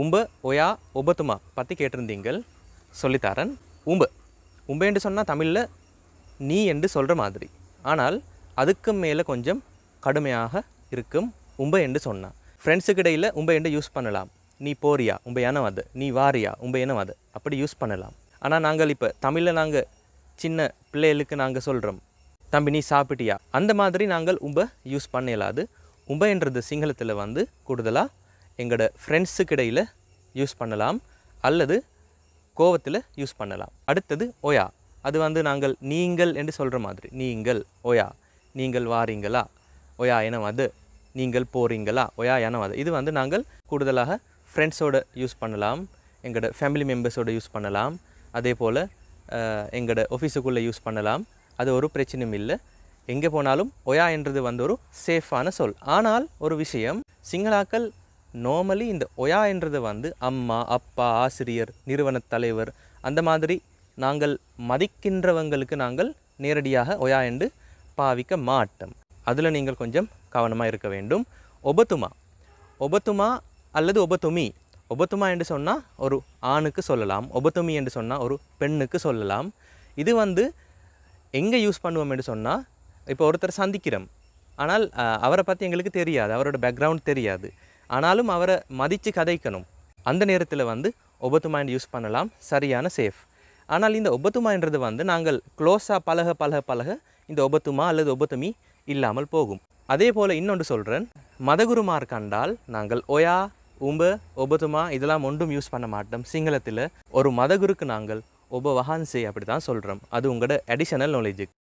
உம்ப ஒயா ஒபத்துமா பற்றி கேட்டிருந்தீங்கள் சொல்லித்தாரன் உம்ப உம்ப என்று சொன்னால் தமிழில் நீ என்று சொல்கிற மாதிரி ஆனால் அதுக்கு மேலே கொஞ்சம் கடுமையாக இருக்கும் உம்ப என்று சொன்னால் ஃப்ரெண்ட்ஸுக்கு இடையில் உம்ப என்று யூஸ் பண்ணலாம் நீ போறியா உம்ப எனவாது நீ வாரியா உம்ப எனவாது அப்படி யூஸ் பண்ணலாம் ஆனால் நாங்கள் இப்போ தமிழில் நாங்கள் சின்ன பிள்ளைகளுக்கு நாங்கள் சொல்கிறோம் தம்பி நீ சாப்பிட்டியா அந்த மாதிரி நாங்கள் உம்ப யூஸ் பண்ண இயலாது என்றது சிங்களத்தில் வந்து கூடுதலாக எங்களோட ஃப்ரெண்ட்ஸுக்கு இடையில் யூஸ் பண்ணலாம் அல்லது கோவத்தில் யூஸ் பண்ணலாம் அடுத்தது ஓயா அது வந்து நாங்கள் நீங்கள் என்று சொல்கிற மாதிரி நீங்கள் ஓயா நீங்கள் வாரீங்களா ஓயா எனவாது நீங்கள் போகிறீங்களா ஓயா எனவாது இது வந்து நாங்கள் கூடுதலாக ஃப்ரெண்ட்ஸோடு யூஸ் பண்ணலாம் எங்களோட ஃபேமிலி மெம்பர்ஸோடு யூஸ் பண்ணலாம் அதே போல் எங்களோட ஆஃபீஸுக்குள்ளே யூஸ் பண்ணலாம் அது ஒரு பிரச்சனையும் இல்லை எங்கே போனாலும் ஒயா என்றது வந்து ஒரு சேஃபான சொல் ஆனால் ஒரு விஷயம் சிங்களாக்கள் நார்மலி இந்த ஒயா என்றது வந்து அம்மா அப்பா ஆசிரியர் நிறுவன தலைவர் அந்த மாதிரி நாங்கள் மதிக்கின்றவங்களுக்கு நாங்கள் நேரடியாக ஒயா என்று பாவிக்க மாட்டோம் அதில் நீங்கள் கொஞ்சம் கவனமாக இருக்க வேண்டும் ஒபத்துமா ஒபத்துமா அல்லது ஒபத்துமி ஒபத்துமா என்று சொன்னால் ஒரு ஆணுக்கு சொல்லலாம் ஒபத்துமி என்று சொன்னால் ஒரு பெண்ணுக்கு சொல்லலாம் இது வந்து எங்கே யூஸ் பண்ணுவோம் என்று சொன்னால் இப்போ ஒருத்தர் சந்திக்கிறோம் ஆனால் அவரை பற்றி எங்களுக்கு தெரியாது அவரோட பேக்ரவுண்ட் தெரியாது ஆனாலும் அவரை மதித்து கதைக்கணும் அந்த நேரத்தில் வந்து ஒபத்து யூஸ் பண்ணலாம் சரியான சேஃப் ஆனால் இந்த ஒபத்துமான்றது வந்து நாங்கள் க்ளோஸாக பழக பழக பழக இந்த ஒபத்துமா அல்லது ஒபத்துமி இல்லாமல் போகும் அதே போல் இன்னொன்று சொல்கிறேன் மதகுருமார் கண்டால் நாங்கள் ஒயா உம்ப ஒபத்துமா இதெல்லாம் ஒன்றும் யூஸ் பண்ண மாட்டோம் சிங்களத்தில் ஒரு மதகுருக்கு நாங்கள் ஒப வஹான்சே அப்படி தான் சொல்கிறோம் அது உங்களோட அடிஷனல் நாலேஜுக்கு